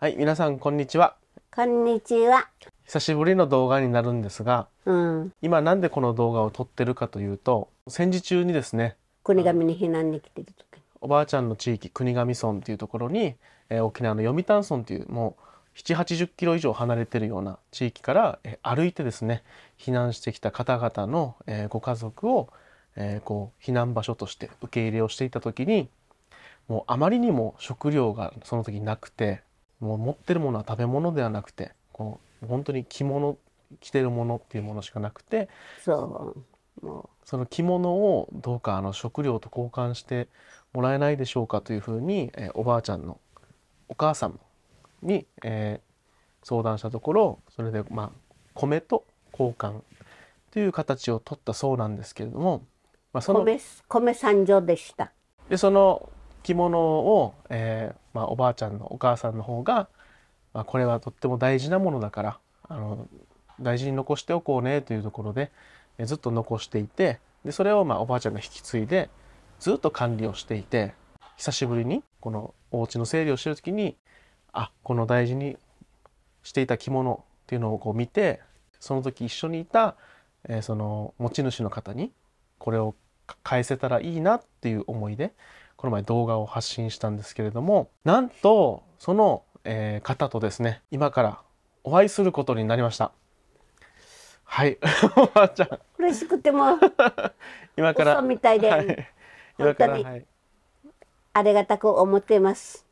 はい、皆さんこんにちは。こんにちは。久しぶりの動画になるんですが、うん、今なんでこの動画を撮ってるかというと、戦時中にですね、国頭に避難に来てる時おばあちゃんの地域国頭村っていうところに、えー、沖縄の読谷村っていうもう7、80キロ以上離れてるような地域から、えー、歩いてですね、避難してきた方々の、えー、ご家族を、えこう避難場所として受け入れをしていた時に、もうあまりにも食料がその時なくて、もう持ってるものは食べ物ではなくてこう本当に着物着てるものっていうものしかなくてそうその着物をどうかあの食料と交換してもらえないでしょうかというふうに、えー、おばあちゃんのお母さんに、えー、相談したところそれで、まあ、米と交換という形を取ったそうなんですけれども、まあ、その米米三条でしたでその着物を、えー、まあ、おばあちゃんのお母さんの方が、まあ、これはとっても大事なものだからあの大事に残しておこうねというところでずっと残していてでそれをまあおばあちゃんが引き継いでずっと管理をしていて久しぶりにこのお家の整理をしてる時にあこの大事にしていた着物っていうのをこう見てその時一緒にいた、えー、その持ち主の方にこれを返せたらいいなっていう思いでこの前動画を発信したんですけれどもなんとその、えー、方とですね今からお会いすることになりましたはいおば あちゃん嬉しくても 今から嘘みたいで、はい、今から、はい、ありがたく思っています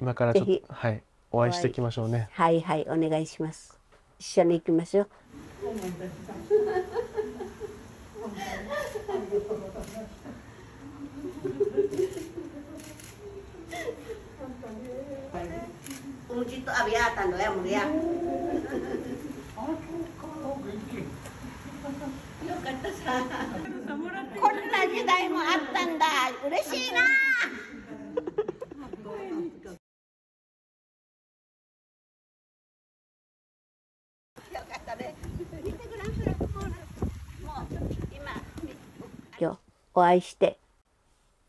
今からちょっとはいお会いしていきましょうねはいはいお願いします一緒に行きましょうよかったさ。こんな時代もあったんだ。嬉しいな。よかったね。もう今。今日お会いして。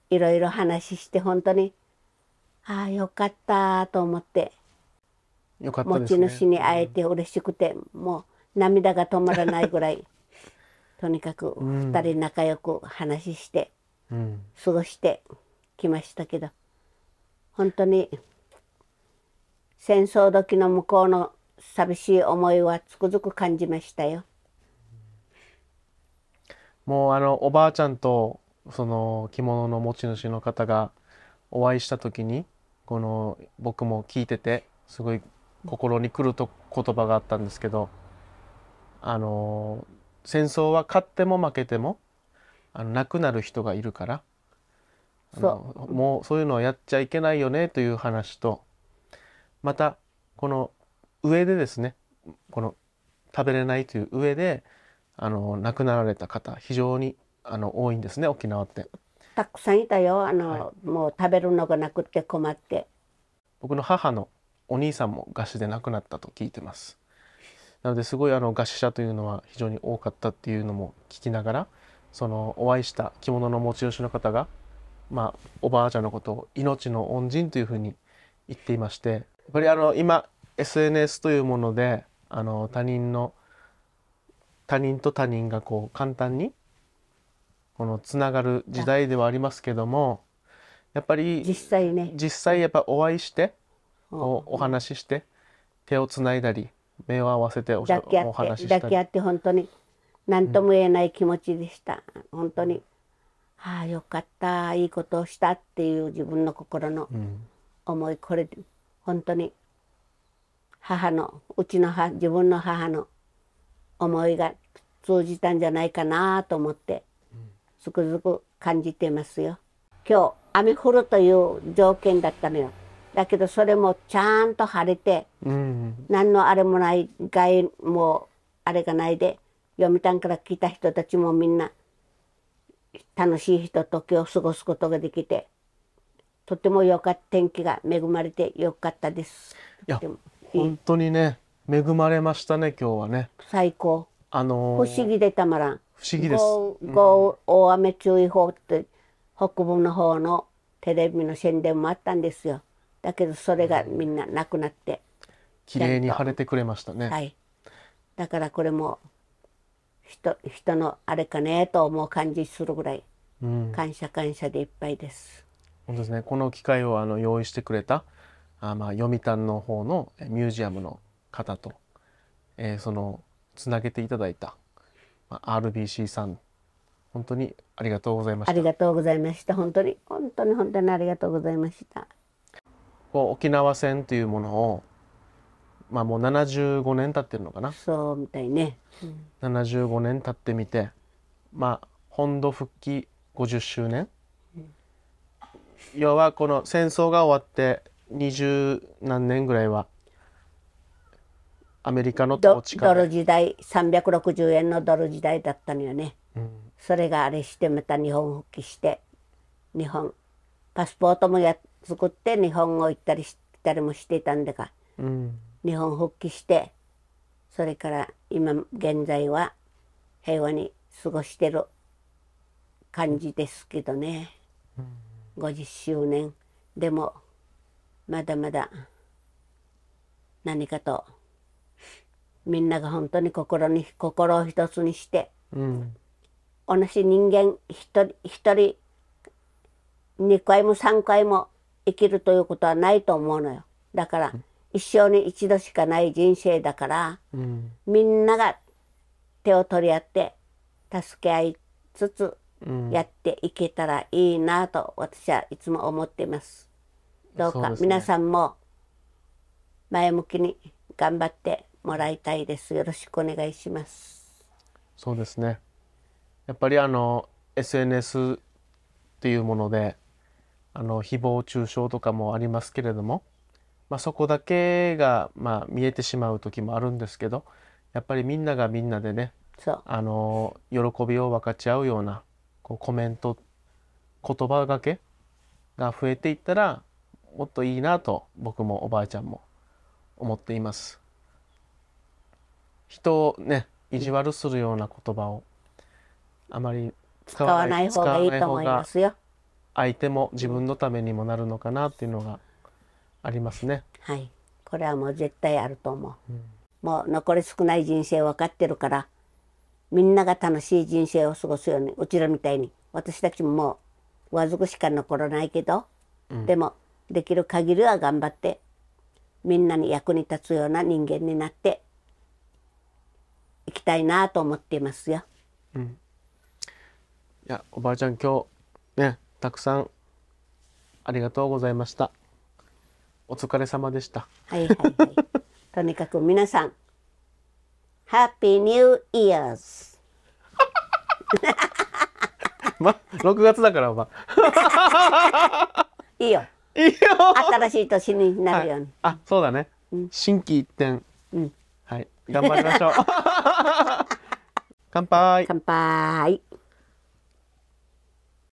いろいろ話して本当にああよかったと思ってよかった、ね、持ち主に会えて嬉しくて、うん、もう涙が止まらないぐらいとにかく二人仲良く話して、過ごしてきましたけど本当に戦争時の向こうの寂しい思いはつくづく感じましたよ。もうあのおばあちゃんとその着物の持ち主の方がお会いした時にこの僕も聞いててすごい心にくると言葉があったんですけどあの戦争は勝っても負けてもあの亡くなる人がいるからあもうそういうのはやっちゃいけないよねという話とまたこの上でですねこの食べれないという上であの亡くなられた方非常にあの多いんですね沖縄って。たくさんいたよあの、はい、もう食べるのがなくて困って。僕の母のお兄さんも餓死で亡くなったと聞いてます。なのですごいあの餓死者というのは非常に多かったっていうのも聞きながらそのお会いした着物の持ち主の方が、まあ、おばあちゃんのことを命の恩人というふうに言っていましてやっぱりあの今 SNS というものであの他人の他人と他人がこう簡単にこのつながる時代ではありますけどもやっぱり実際ね実際やっぱお会いしてお話しして手をつないだり目を合わせてお抱き合って抱き合って本当に何とも言えない気持ちでした、うん、本当にああよかったいいことをしたっていう自分の心の思い、これ本当に母のうちの母自分の母の思いが通じたんじゃないかなと思ってつくづく感じてますよ。今日雨降るという条件だったのよ。だけどそれもちゃんと晴れて、うん、何のあれもない害もあれがないで読谷から来た人たちもみんな楽しいひととを過ごすことができてとても良かった天気が恵まれて良かったです。いや本当にね恵まれましたね今日はね。最高。あのー、不思議でたまらん。不思議です。豪大雨注意報って北部の方のテレビの宣伝もあったんですよ。だけどそれがみんななくなって、綺麗に腫れてくれましたね、はい、だからこれも人人のあれかねと思う感じするぐらい、うん、感謝感謝でいっぱいです。本当ですねこの機会をあの用意してくれたあまあ読谷の方のミュージアムの方と、えー、そのつなげていただいた、まあ、RBC さん本当にありがとうございましたありがとうございました本当に本当に本当にありがとうございました。こう沖縄戦というものをまあもう75年経ってるのかなそうみたいね、うん、75年経ってみてまあ本土復帰50周年、うん、要はこの戦争が終わって二十何年ぐらいはアメリカの統治ドル時代360円のドル時代だったのよね、うん、それがあれしてまた日本復帰して日本パスポートもや作って日本語行ったりしたりもしてたんだが、うん、日本復帰してそれから今現在は平和に過ごしてる感じですけどね、うん、50周年でもまだまだ何かとみんなが本当に心に心を一つにして、うん、同じ人間一人一人2回も3回も生きるということはないと思うのよだから一生に一度しかない人生だから、うん、みんなが手を取り合って助け合いつつやっていけたらいいなと私はいつも思っています。どうか皆さんも前向きに頑張ってもらいたいです。よろしくお願いします。そうですね。やっぱりあの SNS っていうものであの誹謗中傷とかもありますけれども、まあ、そこだけが、まあ、見えてしまう時もあるんですけどやっぱりみんながみんなでねあの喜びを分かち合うようなこうコメント言葉がけが増えていったらもっといいなと僕もおばあちゃんも思っています。人をね意地悪するような言葉をあまり使わない方がいいと思いますよ。相手も自分のためにもなるのかなっていうのがありますね。はい、これはもう絶対あると思う。うん、もう残り少ない人生分かってるからみんなが楽しい人生を過ごすようにうちらみたいに私たちももうわずくしか残らないけど、うん、でもできる限りは頑張ってみんなに役に立つような人間になっていきたいなと思っていますよ。うん、いやおばあちゃん今日たくさんありがとうございました。お疲れ様でした。はいはいはい。とにかく皆さん、Happy New Year's! ま、6月だからおあ。いいよ。いいよ。新しい年になるように。はい、あ、そうだね。うん、新規一点、うん。はい、頑張りましょう。乾杯。乾杯。